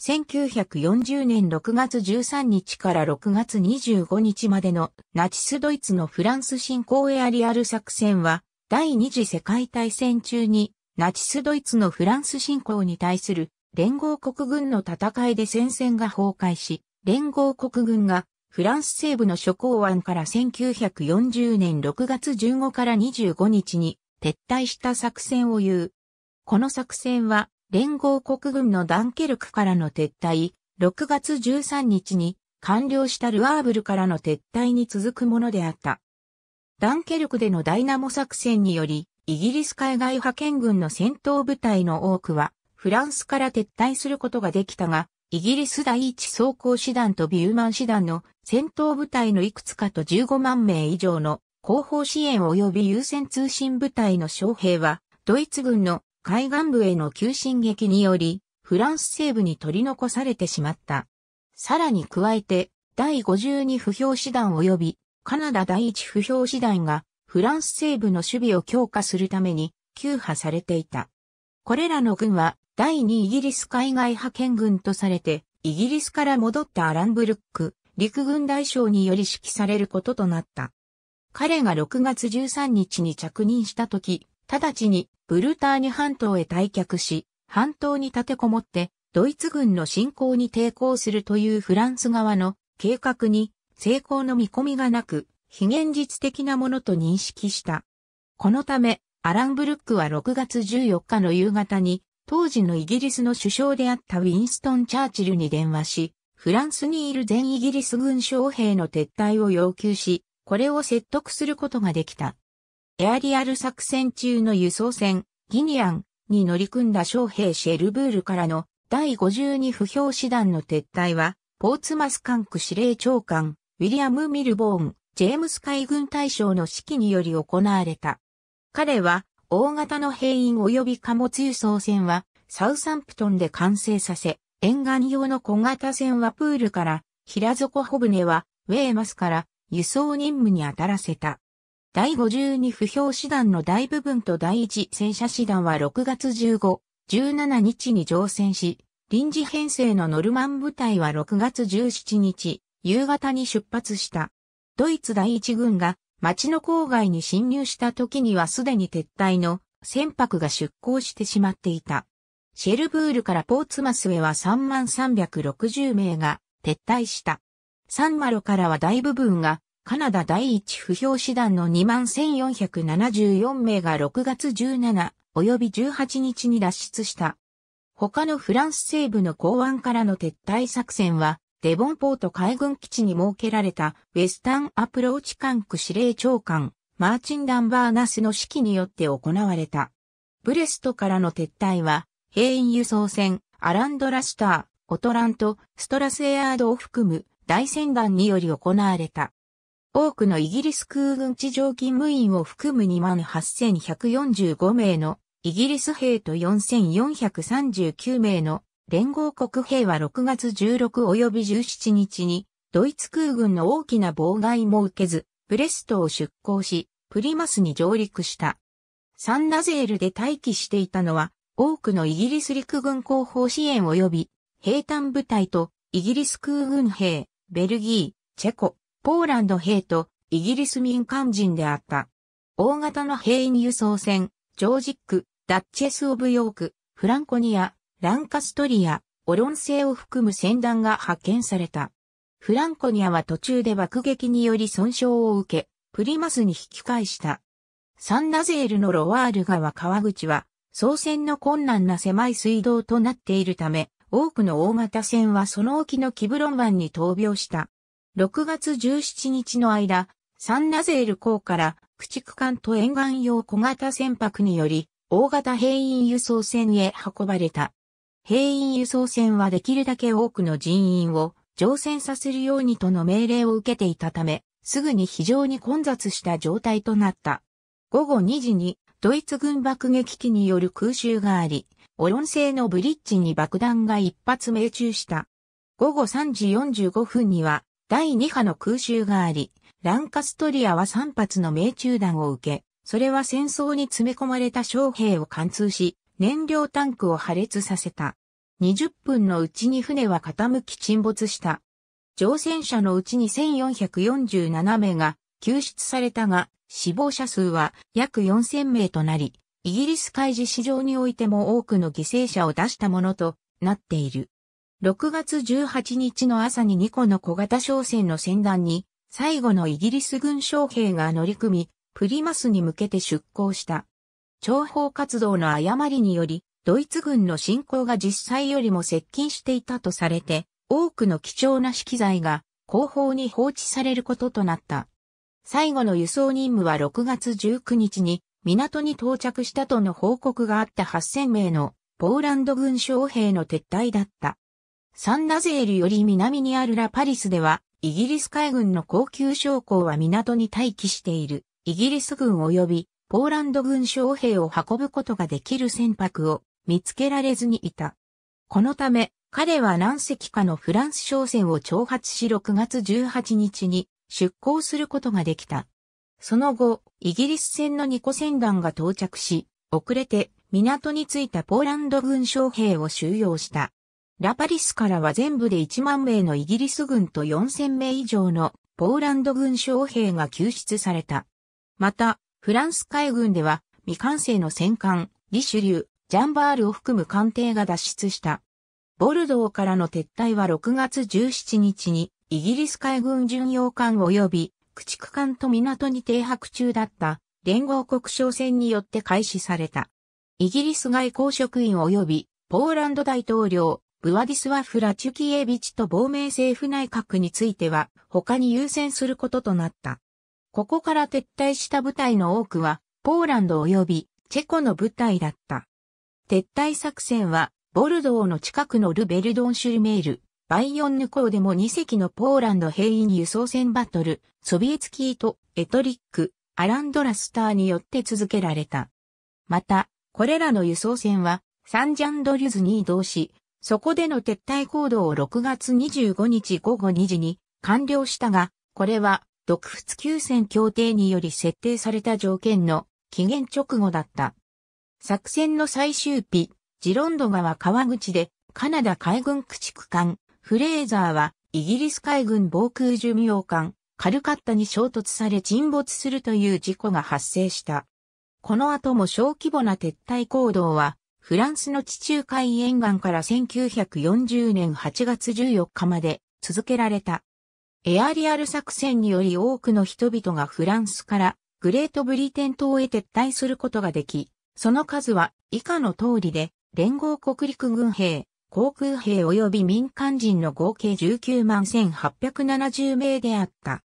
1940年6月13日から6月25日までのナチスドイツのフランス侵攻エアリアル作戦は第二次世界大戦中にナチスドイツのフランス侵攻に対する連合国軍の戦いで戦線が崩壊し、連合国軍がフランス西部の諸港湾から1940年6月15から25日に撤退した作戦を言う。この作戦は連合国軍のダンケルクからの撤退、6月13日に完了したルアーブルからの撤退に続くものであった。ダンケルクでのダイナモ作戦により、イギリス海外派遣軍の戦闘部隊の多くは、フランスから撤退することができたが、イギリス第一装甲師団とビューマン師団の戦闘部隊のいくつかと15万名以上の後方支援及び優先通信部隊の将兵は、ドイツ軍の海岸部への急進撃により、フランス西部に取り残されてしまった。さらに加えて、第52不評師団及び、カナダ第1不評師団が、フランス西部の守備を強化するために、急波されていた。これらの軍は、第2イギリス海外派遣軍とされて、イギリスから戻ったアランブルック、陸軍大将により指揮されることとなった。彼が6月13日に着任した時、直ちにブルターニュ半島へ退却し、半島に立てこもって、ドイツ軍の侵攻に抵抗するというフランス側の計画に成功の見込みがなく、非現実的なものと認識した。このため、アラン・ブルックは6月14日の夕方に、当時のイギリスの首相であったウィンストン・チャーチルに電話し、フランスにいる全イギリス軍将兵の撤退を要求し、これを説得することができた。エアリアル作戦中の輸送船、ギニアンに乗り組んだ将兵シェルブールからの第52不評師団の撤退は、ポーツマス管区司令長官、ウィリアム・ミルボーン、ジェームス海軍大将の指揮により行われた。彼は、大型の兵員及び貨物輸送船は、サウサンプトンで完成させ、沿岸用の小型船はプールから、平底帆船は、ウェーマスから、輸送任務に当たらせた。第52不評師団の大部分と第1戦車師団は6月15、17日に乗船し、臨時編成のノルマン部隊は6月17日、夕方に出発した。ドイツ第1軍が町の郊外に侵入した時にはすでに撤退の船舶が出港してしまっていた。シェルブールからポーツマスへは3360名が撤退した。サンマロからは大部分がカナダ第一不評師団の21,474名が6月17及び18日に脱出した。他のフランス西部の港湾からの撤退作戦は、デボンポート海軍基地に設けられたウェスタンアプローチ管区司令長官、マーチン・ダンバーナスの指揮によって行われた。ブレストからの撤退は、兵員輸送船、アランドラスター、オトラント、ストラスエアードを含む大船団により行われた。多くのイギリス空軍地上勤務員を含む28,145名のイギリス兵と4,439名の連合国兵は6月16及び17日にドイツ空軍の大きな妨害も受けず、ブレストを出港し、プリマスに上陸した。サンナゼールで待機していたのは多くのイギリス陸軍広報支援及び兵隊部隊とイギリス空軍兵、ベルギー、チェコ、ポーランド兵とイギリス民間人であった。大型の兵員輸送船、ジョージック、ダッチェス・オブ・ヨーク、フランコニア、ランカストリア、オロン製を含む船団が派遣された。フランコニアは途中で爆撃により損傷を受け、プリマスに引き返した。サンナゼールのロワール川川口は、操船の困難な狭い水道となっているため、多くの大型船はその沖のキブロン湾に闘病した。6月17日の間、サンナゼール港から駆逐艦と沿岸用小型船舶により、大型兵員輸送船へ運ばれた。兵員輸送船はできるだけ多くの人員を乗船させるようにとの命令を受けていたため、すぐに非常に混雑した状態となった。午後2時にドイツ軍爆撃機による空襲があり、オロン製のブリッジに爆弾が一発命中した。午後3時45分には第2波の空襲があり、ランカストリアは3発の命中弾を受け、それは戦争に詰め込まれた将兵を貫通し、燃料タンクを破裂させた。20分のうちに船は傾き沈没した。乗船者のうちに1447名が救出されたが、死亡者数は約4000名となり、イギリス海事史上においても多くの犠牲者を出したものとなっている。6月18日の朝に2個の小型商船の船団に、最後のイギリス軍将兵が乗り組み、プリマスに向けて出港した。諜報活動の誤りにより、ドイツ軍の侵攻が実際よりも接近していたとされて、多くの貴重な資機材が後方に放置されることとなった。最後の輸送任務は6月19日に港に到着したとの報告があった8000名のポーランド軍将兵の撤退だった。サンナゼールより南にあるラパリスでは、イギリス海軍の高級将校は港に待機している、イギリス軍及び、ポーランド軍将兵を運ぶことができる船舶を見つけられずにいた。このため、彼は何隻かのフランス商船を挑発し6月18日に出港することができた。その後、イギリス船の2個船団が到着し、遅れて港に着いたポーランド軍将兵を収容した。ラパリスからは全部で1万名のイギリス軍と4000名以上のポーランド軍将兵が救出された。また、フランス海軍では未完成の戦艦、リシュリュー、ジャンバールを含む艦艇が脱出した。ボルドーからの撤退は6月17日にイギリス海軍巡洋艦及び駆逐艦と港に停泊中だった連合国商船によって開始された。イギリス外交職員及びポーランド大統領、ブワディスワフ・ラチュキエビチと亡命政府内閣については他に優先することとなった。ここから撤退した部隊の多くはポーランド及びチェコの部隊だった。撤退作戦はボルドーの近くのルベルドンシュルメール、バイオンヌ港でも2隻のポーランド兵員輸送船バトル、ソビエツキーとエトリック、アランドラスターによって続けられた。また、これらの輸送船はサンジャンドリュズに移動し、そこでの撤退行動を6月25日午後2時に完了したが、これは独仏休戦協定により設定された条件の期限直後だった。作戦の最終日、ジロンド川川口でカナダ海軍駆逐艦フレーザーはイギリス海軍防空寿命艦カルカッタに衝突され沈没するという事故が発生した。この後も小規模な撤退行動はフランスの地中海沿岸から1940年8月14日まで続けられた。エアリアル作戦により多くの人々がフランスからグレートブリテン島へ撤退することができ、その数は以下の通りで、連合国陸軍兵、航空兵及び民間人の合計19万1870名であった。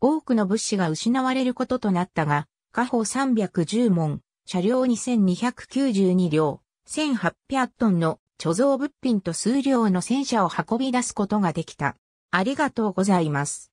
多くの物資が失われることとなったが、下方310門、車両2292両、1800トンの貯蔵物品と数量の戦車を運び出すことができた。ありがとうございます。